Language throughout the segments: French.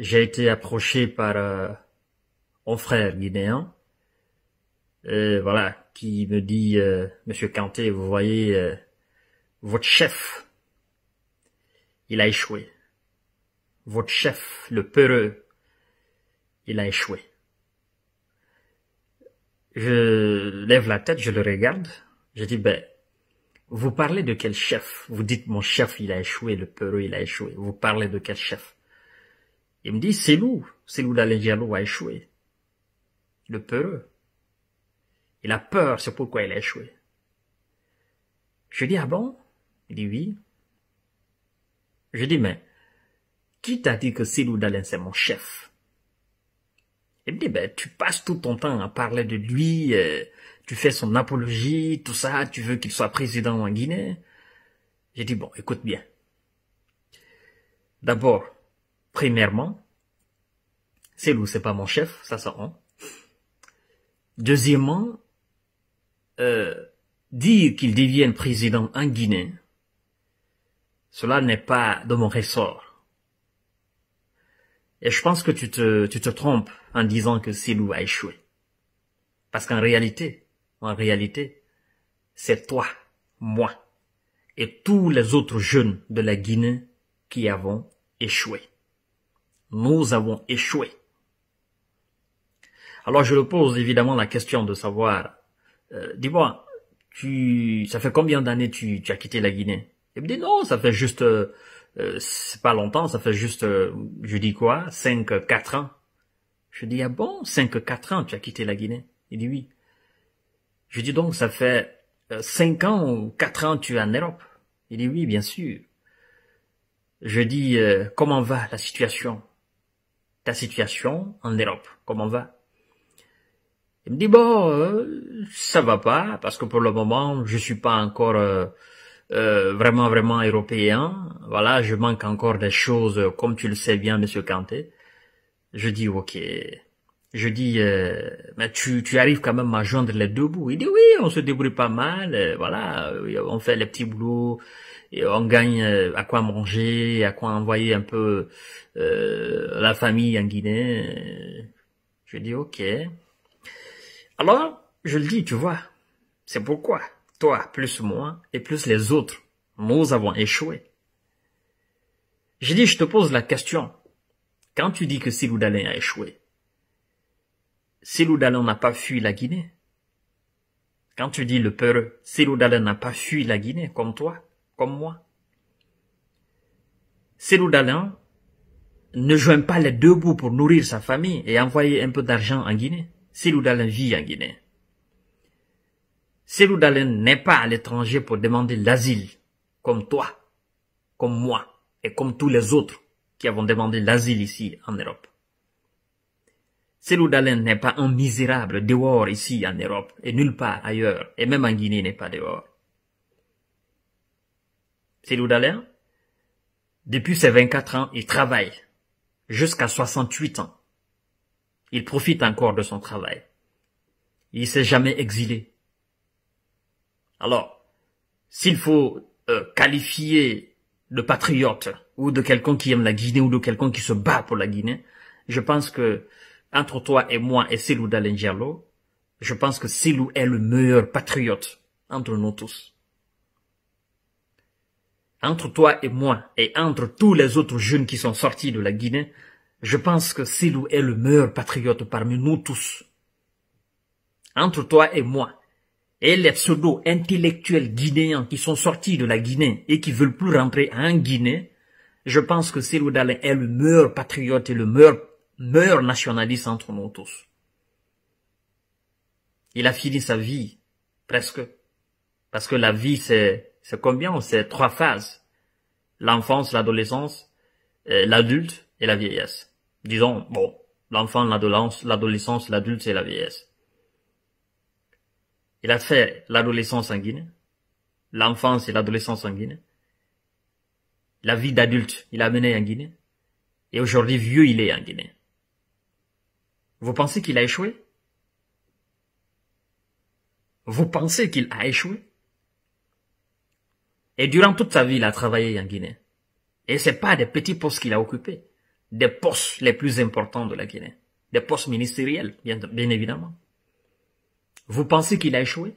j'ai été approché par euh, un frère guinéen, euh, voilà, qui me dit, euh, Monsieur Kanté, vous voyez, votre chef, il a échoué. Votre chef, le peureux, il a échoué. Je lève la tête, je le regarde, je dis, ben, vous parlez de quel chef Vous dites, mon chef, il a échoué, le peureux, il a échoué. Vous parlez de quel chef il me dit, c'est nous c'est Diallo a échoué. Le peureux. Il a peur, c'est pourquoi il a échoué. Je dis, ah bon? Il dit oui. Je dis, mais, qui t'a dit que nous d'Alain c'est mon chef? Il me dit, ben, tu passes tout ton temps à parler de lui, euh, tu fais son apologie, tout ça, tu veux qu'il soit président en Guinée. J'ai dit, bon, écoute bien. D'abord, Premièrement, c'est loup, c'est pas mon chef, ça ça rend. Deuxièmement, euh, dire qu'il devienne président en Guinée, cela n'est pas de mon ressort. Et je pense que tu te, trompes en disant que Silou a échoué. Parce qu'en réalité, en réalité, c'est toi, moi et tous les autres jeunes de la Guinée qui avons échoué. Nous avons échoué. Alors je le pose évidemment la question de savoir, euh, dis-moi, tu, ça fait combien d'années tu, tu, as quitté la Guinée Il me dit non, ça fait juste, euh, euh, c'est pas longtemps, ça fait juste, je dis quoi, 5, 4 ans. Je dis ah bon, 5, 4 ans tu as quitté la Guinée Il dit oui. Je dis donc ça fait 5 ans ou 4 ans tu es en Europe Il dit oui, bien sûr. Je dis comment va la situation ta situation en Europe, comment va Il me dit, bon, euh, ça va pas, parce que pour le moment, je suis pas encore euh, euh, vraiment, vraiment européen. Voilà, je manque encore des choses, comme tu le sais bien, monsieur Kanté. Je dis, ok, je dis, euh, mais ben, tu, tu arrives quand même à joindre les deux bouts. Il dit, oui, on se débrouille pas mal, euh, voilà, euh, on fait les petits boulots, et on gagne euh, à quoi manger, à quoi envoyer un peu la famille en Guinée. Je dis, ok. Alors, je le dis, tu vois, c'est pourquoi toi, plus moi, et plus les autres, nous avons échoué. Je dis, je te pose la question. Quand tu dis que d'aller a échoué, Selou n'a pas fui la Guinée. Quand tu dis le peureux, Selou Dalen n'a pas fui la Guinée, comme toi, comme moi. Selou Dalen ne joint pas les deux bouts pour nourrir sa famille et envoyer un peu d'argent en Guinée. Selou Dalen vit en Guinée. Selou n'est pas à l'étranger pour demander l'asile, comme toi, comme moi et comme tous les autres qui avons demandé l'asile ici en Europe d'Alain n'est pas un misérable dehors ici en Europe et nulle part ailleurs, et même en Guinée n'est pas dehors. d'Alain, depuis ses 24 ans, il travaille jusqu'à 68 ans. Il profite encore de son travail. Il s'est jamais exilé. Alors, s'il faut euh, qualifier de patriote ou de quelqu'un qui aime la Guinée ou de quelqu'un qui se bat pour la Guinée, je pense que entre toi et moi et Silou Dalengialo, je pense que Silou est le meilleur patriote entre nous tous. Entre toi et moi et entre tous les autres jeunes qui sont sortis de la Guinée, je pense que Silou est le meilleur patriote parmi nous tous. Entre toi et moi, et les pseudo-intellectuels guinéens qui sont sortis de la Guinée et qui veulent plus rentrer en Guinée, je pense que Silou Dalin est le meilleur patriote et le meilleur meurt nationaliste entre nous tous. Il a fini sa vie, presque. Parce que la vie, c'est, combien? C'est trois phases. L'enfance, l'adolescence, euh, l'adulte et la vieillesse. Disons, bon, l'enfant, l'adolescence, l'adulte et la vieillesse. Il a fait l'adolescence en Guinée. l'enfance et l'adolescence en Guinée. la vie d'adulte, il a mené en Guinée, et aujourd'hui vieux, il est en Guinée. Vous pensez qu'il a échoué Vous pensez qu'il a échoué Et durant toute sa vie, il a travaillé en Guinée. Et c'est pas des petits postes qu'il a occupés, des postes les plus importants de la Guinée, des postes ministériels, bien, évidemment. Vous pensez qu'il a échoué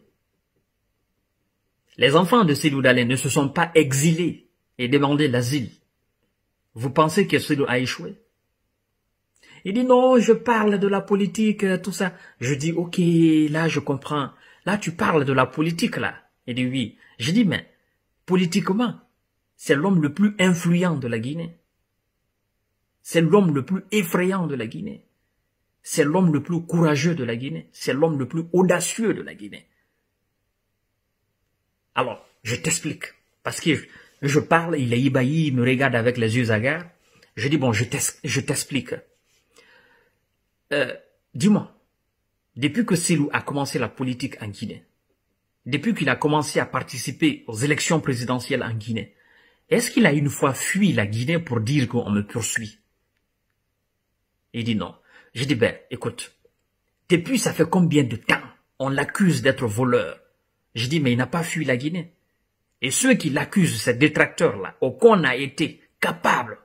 Les enfants de Sidou ne se sont pas exilés et demandé l'asile. Vous pensez que Sidou a échoué il dit non, je parle de la politique, tout ça. Je dis ok, là je comprends. Là tu parles de la politique là. Il dit oui. Je dis mais politiquement, c'est l'homme le plus influent de la Guinée. C'est l'homme le plus effrayant de la Guinée. C'est l'homme le plus courageux de la Guinée. C'est l'homme le plus audacieux de la Guinée. Alors, je t'explique. Parce que je parle, il est ébahi, il me regarde avec les yeux hagards. Je dis, bon, je t'explique. Euh, dis-moi, depuis que Selou a commencé la politique en Guinée, depuis qu'il a commencé à participer aux élections présidentielles en Guinée, est-ce qu'il a une fois fui la Guinée pour dire qu'on me poursuit Il dit non. J'ai dit, ben, écoute, depuis ça fait combien de temps on l'accuse d'être voleur J'ai dit, mais il n'a pas fui la Guinée. Et ceux qui l'accusent, ces détracteurs-là, aucun on a été capable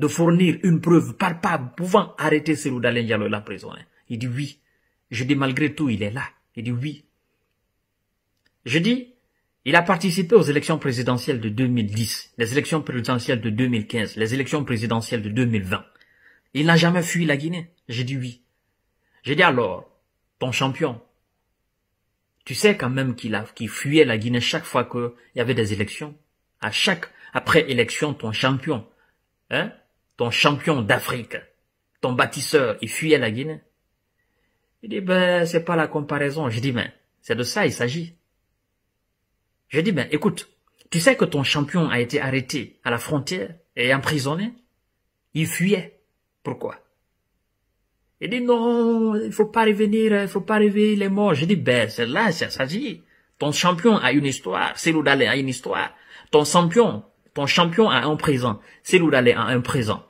de fournir une preuve palpable pouvant arrêter ce Dalein Diallo la prison. Hein. Il dit oui. Je dis malgré tout, il est là. Il dit oui. Je dis, il a participé aux élections présidentielles de 2010, les élections présidentielles de 2015, les élections présidentielles de 2020. Il n'a jamais fui la Guinée. Je dis oui. Je dis alors, ton champion, tu sais quand même qu'il a, qu'il fuyait la Guinée chaque fois qu'il y avait des élections. À chaque après élection, ton champion, hein, ton champion d'Afrique, ton bâtisseur, il fuyait la Guinée. Il dit, ben, c'est pas la comparaison. Je dis, ben, c'est de ça il s'agit. Je dis, ben, écoute, tu sais que ton champion a été arrêté à la frontière et emprisonné? Il fuyait. Pourquoi? Il dit, non, il faut pas revenir, il faut pas réveiller les morts. Je dis, ben, c'est là, ça s'agit. Ton champion a une histoire. c'est d'aller a une histoire. Ton champion, ton champion a un présent. d'aller a un présent.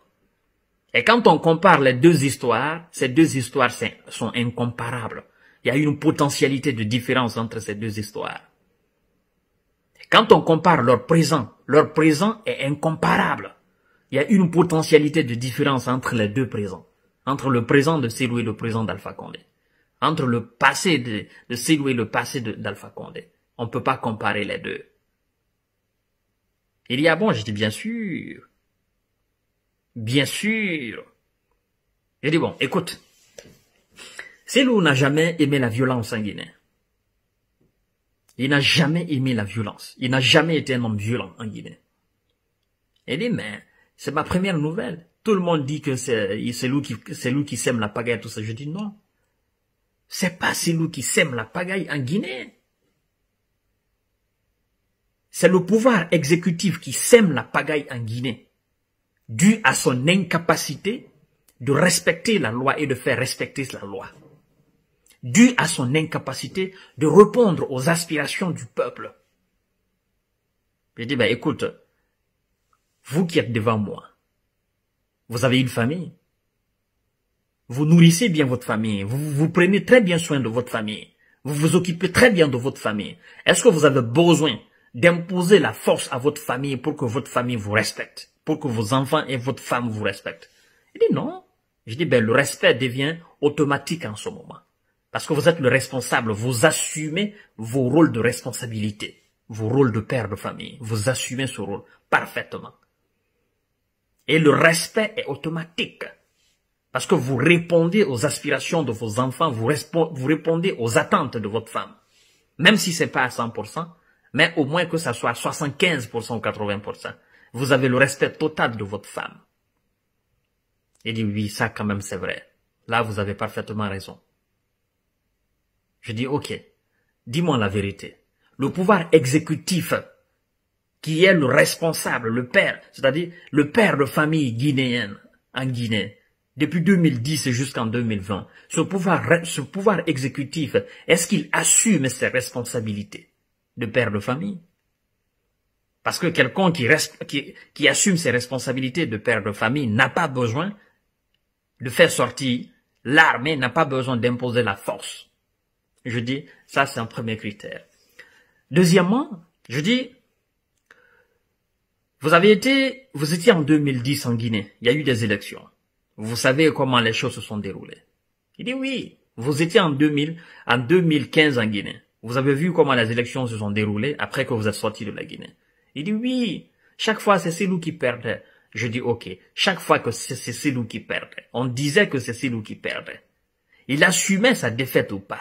Et quand on compare les deux histoires, ces deux histoires sont incomparables. Il y a une potentialité de différence entre ces deux histoires. quand on compare leur présent, leur présent est incomparable. Il y a une potentialité de différence entre les deux présents. Entre le présent de Silou et le présent d'Alpha Condé. Entre le passé de, de et le passé d'Alpha Condé. On ne peut pas comparer les deux. Il y a bon, je dis bien sûr, Bien sûr. J'ai dit, bon, écoute, qui n'a jamais aimé la violence en Guinée. Il n'a jamais aimé la violence. Il n'a jamais été un homme violent en Guinée. Il dit, mais c'est ma première nouvelle. Tout le monde dit que c'est lui qui, lui qui sème la pagaille, tout ça. Je dis non. C'est pas celui qui sème la pagaille en Guinée. C'est le pouvoir exécutif qui sème la pagaille en Guinée. Dû à son incapacité de respecter la loi et de faire respecter la loi, Dû à son incapacité de répondre aux aspirations du peuple. Je dis, ben, écoute, vous qui êtes devant moi, vous avez une famille, vous nourrissez bien votre famille, vous prenez très bien soin de votre famille, vous vous occupez très bien de votre famille. Est-ce que vous avez besoin d'imposer la force à votre famille pour que votre famille vous respecte que vos enfants et votre femme vous respectent. Il dit non. Je dis, ben, le respect devient automatique en ce moment. Parce que vous êtes le responsable, vous assumez vos rôles de responsabilité, vos rôles de père de famille, vous assumez ce rôle parfaitement. Et le respect est automatique. Parce que vous répondez aux aspirations de vos enfants, vous, répondez aux attentes de votre femme. Même si ce n'est pas à 100%, mais au moins que ça soit à 75% ou 80% vous avez le respect total de votre femme. Il dit, oui, ça quand même c'est vrai. Là, vous avez parfaitement raison. Je dis, ok, dis-moi la vérité. Le pouvoir exécutif, qui est le responsable, le père, c'est-à-dire le père de famille guinéenne en Guinée, depuis 2010 jusqu'en 2020, ce pouvoir, ce pouvoir exécutif, est-ce qu'il assume ses responsabilités de père de famille parce que quelqu'un qui, qui, qui, assume ses responsabilités de père de famille n'a pas besoin de faire sortir l'armée, n'a pas besoin d'imposer la force. Je dis, ça c'est un premier critère. Deuxièmement, je dis, vous avez été, vous étiez en 2010 en Guinée, il y a eu des élections. Vous savez comment les choses se sont déroulées. Il dit oui, vous étiez en 2000, en 2015 en Guinée. Vous avez vu comment les élections se sont déroulées après que vous êtes sorti de la Guinée. Il dit oui. Chaque fois, c'est celui qui perdait. Je dis ok. Chaque fois que c'est celui qui perdait. On disait que c'est celui qui perdait. Il assumait sa défaite ou pas.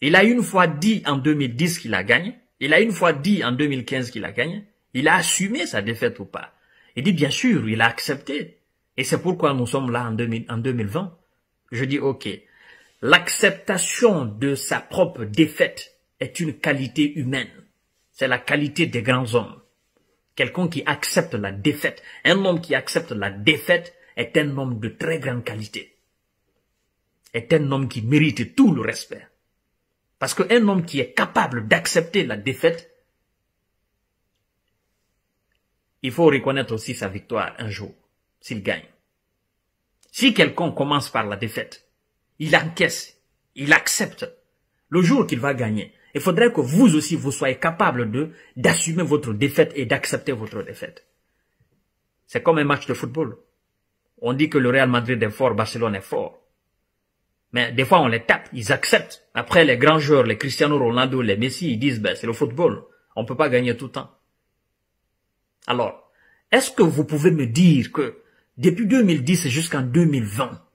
Il a une fois dit en 2010 qu'il a gagné. Il a une fois dit en 2015 qu'il a gagné. Il a assumé sa défaite ou pas. Il dit bien sûr, il a accepté. Et c'est pourquoi nous sommes là en, en 2020. Je dis ok. L'acceptation de sa propre défaite est une qualité humaine. C'est la qualité des grands hommes. Quelqu'un qui accepte la défaite. Un homme qui accepte la défaite est un homme de très grande qualité. Est un homme qui mérite tout le respect. Parce qu'un homme qui est capable d'accepter la défaite, il faut reconnaître aussi sa victoire un jour, s'il gagne. Si quelqu'un commence par la défaite, il encaisse, il accepte. Le jour qu'il va gagner, il faudrait que vous aussi, vous soyez capable d'assumer votre défaite et d'accepter votre défaite. C'est comme un match de football. On dit que le Real Madrid est fort, Barcelone est fort. Mais des fois, on les tape, ils acceptent. Après, les grands joueurs, les Cristiano Ronaldo, les Messi, ils disent, ben, c'est le football. On peut pas gagner tout le temps. Alors, est-ce que vous pouvez me dire que depuis 2010 jusqu'en 2020,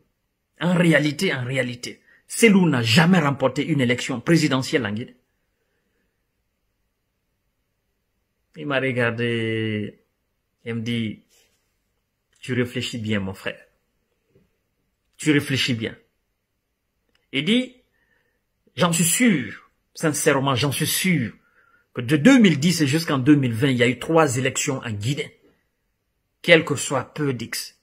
en réalité, en réalité, Selou n'a jamais remporté une élection présidentielle en Guinée? Il m'a regardé et me dit, tu réfléchis bien, mon frère. Tu réfléchis bien. Il dit, j'en suis sûr, sincèrement, j'en suis sûr, que de 2010 jusqu'en 2020, il y a eu trois élections en Guinée. Quel que soit peu d'X.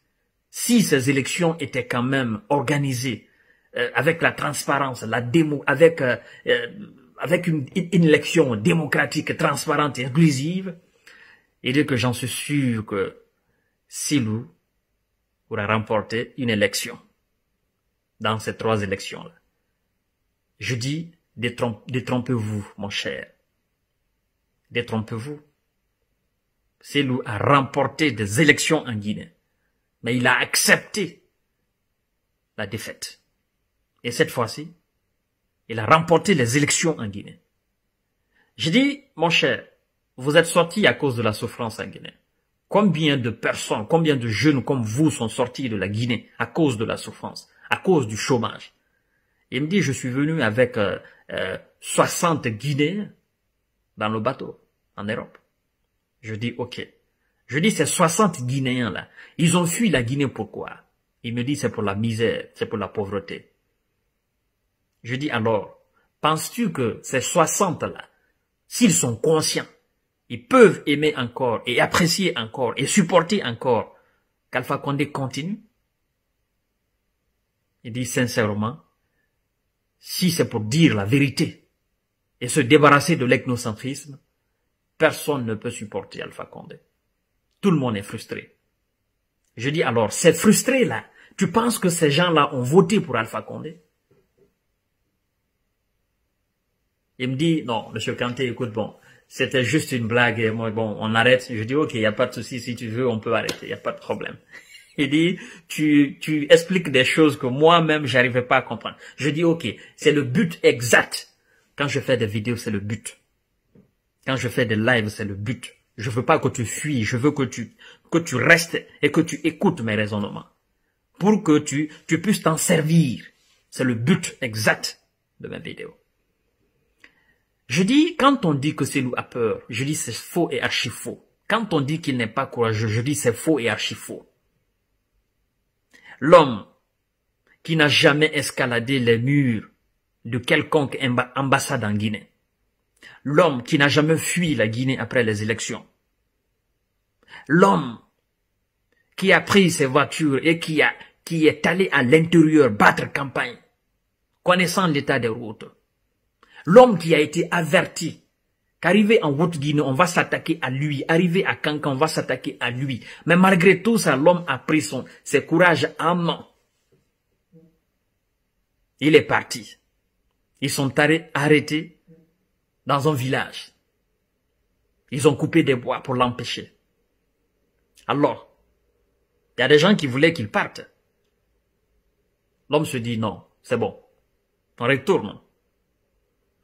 Si ces élections étaient quand même organisées euh, avec la transparence, la démo, avec euh, euh, avec une, une élection démocratique, transparente et inclusive, et dès que j'en suis sûr que Silou aura remporté une élection dans ces trois élections-là. Je dis, détrompez-vous, mon cher. Détrompez-vous. Silou a remporté des élections en Guinée, mais il a accepté la défaite. Et cette fois-ci, il a remporté les élections en Guinée. J'ai dit, mon cher, vous êtes sorti à cause de la souffrance en Guinée. Combien de personnes, combien de jeunes comme vous sont sortis de la Guinée à cause de la souffrance, à cause du chômage Il me dit, je suis venu avec 60 euh, euh, Guinéens dans le bateau en Europe. Je dis, ok. Je dis, ces 60 Guinéens-là, ils ont fui la Guinée pourquoi Il me dit, c'est pour la misère, c'est pour la pauvreté. Je dis alors, penses-tu que ces 60-là, s'ils sont conscients, ils peuvent aimer encore et apprécier encore et supporter encore qu'Alpha Condé continue Il dit sincèrement, si c'est pour dire la vérité et se débarrasser de l'ethnocentrisme, personne ne peut supporter Alpha Condé. Tout le monde est frustré. Je dis alors, c'est frustré là. Tu penses que ces gens-là ont voté pour Alpha Condé Il me dit, non, monsieur Kanté, écoute, bon, c'était juste une blague. Et moi, bon, on arrête. Je dis, OK, il n'y a pas de souci. Si tu veux, on peut arrêter. Il n'y a pas de problème. Il dit, tu, tu expliques des choses que moi-même, j'arrivais pas à comprendre. Je dis, OK, c'est le but exact. Quand je fais des vidéos, c'est le but. Quand je fais des lives, c'est le but. Je veux pas que tu fuis. Je veux que tu, que tu restes et que tu écoutes mes raisonnements. Pour que tu, tu puisses t'en servir. C'est le but exact de mes vidéo. Je dis, quand on dit que c'est nous à peur, je dis c'est faux et archi faux. Quand on dit qu'il n'est pas courageux, je dis c'est faux et archi faux. L'homme qui n'a jamais escaladé les murs de quelconque ambassade en Guinée, l'homme qui n'a jamais fui la Guinée après les élections, l'homme qui a pris ses voitures et qui, a, qui est allé à l'intérieur battre campagne, connaissant l'état des routes, L'homme qui a été averti qu'arrivé en Haute-Guinée, on va s'attaquer à lui. Arrivé à Kankan, on va s'attaquer à lui. Mais malgré tout ça, l'homme a pris son, ses courage en main. Il est parti. Ils sont arrêtés dans un village. Ils ont coupé des bois pour l'empêcher. Alors, il y a des gens qui voulaient qu'il parte. L'homme se dit non, c'est bon. On retourne.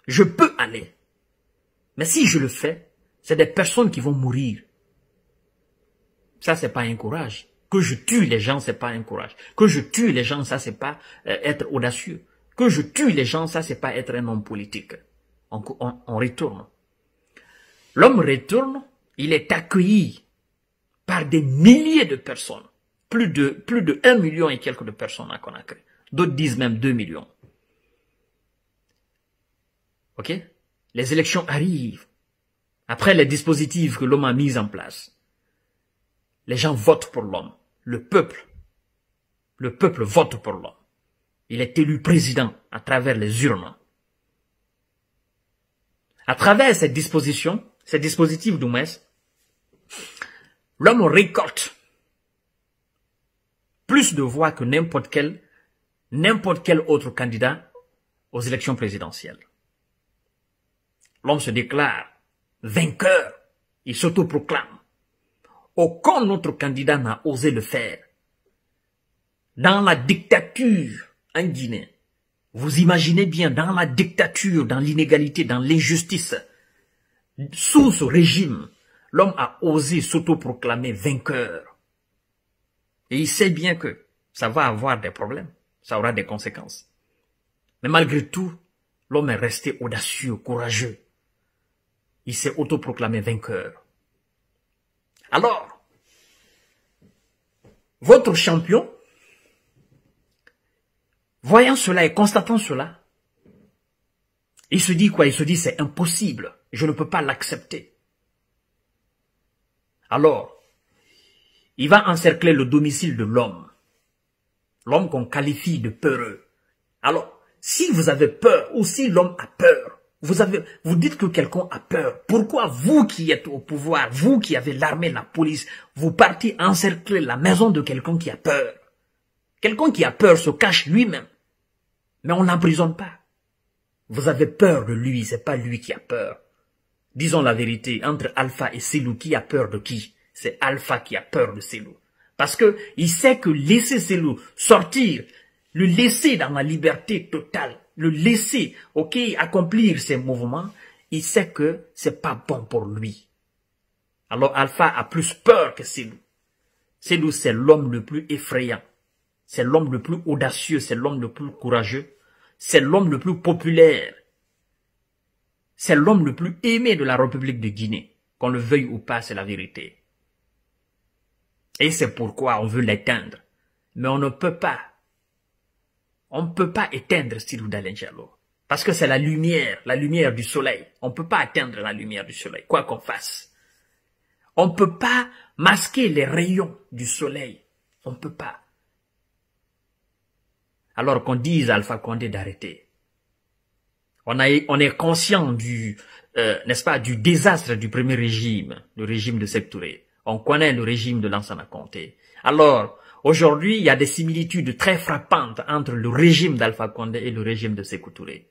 Je peux aller. Mais si je le fais, c'est des personnes qui vont mourir. Ça, c'est pas un courage. Que je tue les gens, c'est pas un courage. Que je tue les gens, ça, c'est pas euh, être audacieux. Que je tue les gens, ça, c'est pas être un homme politique. On, retourne. L'homme retourne, il est accueilli par des milliers de personnes. Plus de, plus de million et quelques de personnes à Conakry. D'autres disent même deux millions. OK Les élections arrivent. Après les dispositifs que l'homme a mis en place, les gens votent pour l'homme. Le peuple, le peuple vote pour l'homme. Il est élu président à travers les urnes. À travers cette disposition, ces dispositifs d'Oumès, l'homme récolte plus de voix que n'importe quel, n'importe quel autre candidat aux élections présidentielles. L'homme se déclare vainqueur. Il s'autoproclame. Aucun autre candidat n'a osé le faire. Dans la dictature en Guinée, vous imaginez bien, dans la dictature, dans l'inégalité, dans l'injustice, sous ce régime, l'homme a osé s'autoproclamer vainqueur. Et il sait bien que ça va avoir des problèmes, ça aura des conséquences. Mais malgré tout, l'homme est resté audacieux, courageux il s'est autoproclamé vainqueur. Alors, votre champion, voyant cela et constatant cela, il se dit quoi Il se dit c'est impossible, je ne peux pas l'accepter. Alors, il va encercler le domicile de l'homme, l'homme qu'on qualifie de peureux. Alors, si vous avez peur ou si l'homme a peur, vous, dites que quelqu'un a peur. Pourquoi vous qui êtes au pouvoir, vous qui avez l'armée, la police, vous partez encercler la maison de quelqu'un qui a peur Quelqu'un qui a peur se cache lui-même. Mais on n'emprisonne pas. Vous avez peur de lui, c'est pas lui qui a peur. Disons la vérité, entre Alpha et Selou, qui a peur de qui C'est Alpha qui a peur de Selou. Parce que il sait que laisser Selou sortir, le laisser dans la liberté totale, le laisser, ok, accomplir ses mouvements, il sait que c'est pas bon pour lui. Alors Alpha a plus peur que c'est Selou, c'est l'homme le plus effrayant. C'est l'homme le plus audacieux, c'est l'homme le plus courageux. C'est l'homme le plus populaire. C'est l'homme le plus aimé de la République de Guinée. Qu'on le veuille ou pas, c'est la vérité. Et c'est pourquoi on veut l'éteindre. Mais on ne peut pas on ne peut pas éteindre Sirou Jallo. Parce que c'est la lumière, la lumière du soleil. On ne peut pas atteindre la lumière du soleil, quoi qu'on fasse. On ne peut pas masquer les rayons du soleil. On ne peut pas. Alors qu'on dise à Alpha Condé d'arrêter. On, on est conscient du, euh, n'est-ce pas, du désastre du premier régime, le régime de Septouré. On connaît le régime de Lansana Conté. Alors, Aujourd'hui, il y a des similitudes très frappantes entre le régime d'Alpha Condé et le régime de Sékou Touré.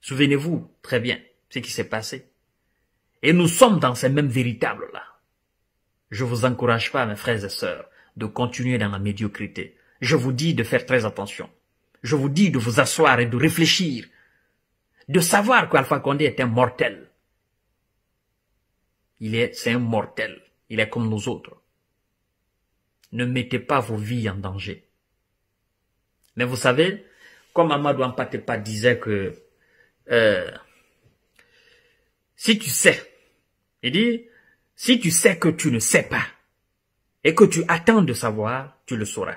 Souvenez-vous très bien ce qui s'est passé. Et nous sommes dans ces mêmes véritables-là. Je vous encourage pas, mes frères et sœurs, de continuer dans la médiocrité. Je vous dis de faire très attention. Je vous dis de vous asseoir et de réfléchir. De savoir qu'Alpha Condé est un mortel. Il est, c'est un mortel. Il est comme nous autres ne mettez pas vos vies en danger. Mais vous savez, comme Amadou Ampatepa disait que euh, si tu sais, il dit, si tu sais que tu ne sais pas et que tu attends de savoir, tu le sauras.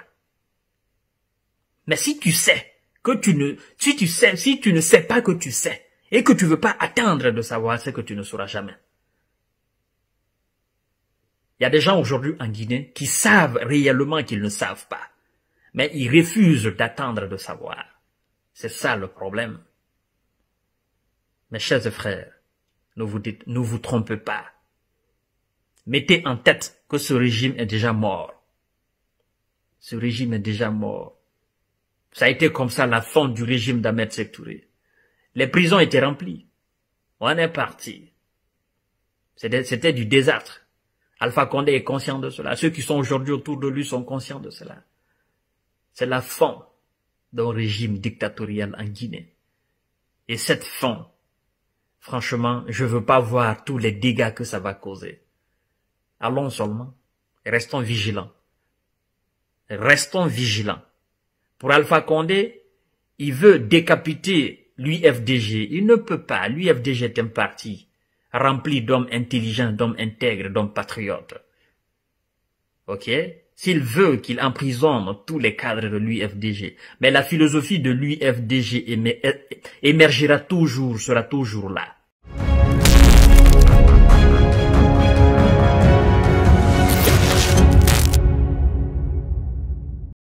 Mais si tu sais que tu ne, si tu sais, si tu ne sais pas que tu sais et que tu veux pas attendre de savoir, c'est que tu ne sauras jamais. Il y a des gens aujourd'hui en Guinée qui savent réellement qu'ils ne savent pas, mais ils refusent d'attendre de savoir. C'est ça le problème. Mes chers frères, ne vous, dites, ne vous trompez pas. Mettez en tête que ce régime est déjà mort. Ce régime est déjà mort. Ça a été comme ça la fonte du régime d'Ahmed Sektouré. Les prisons étaient remplies. On est parti. C'était du désastre. Alpha Condé est conscient de cela. Ceux qui sont aujourd'hui autour de lui sont conscients de cela. C'est la fin d'un régime dictatorial en Guinée. Et cette fin, franchement, je veux pas voir tous les dégâts que ça va causer. Allons seulement. Restons vigilants. Restons vigilants. Pour Alpha Condé, il veut décapiter l'UFDG. Il ne peut pas. L'UFDG est un parti rempli d'hommes intelligents, d'hommes intègres, d'hommes patriotes. Ok S'il veut qu'il emprisonne tous les cadres de l'UFDG, mais la philosophie de l'UFDG émergera toujours, sera toujours là.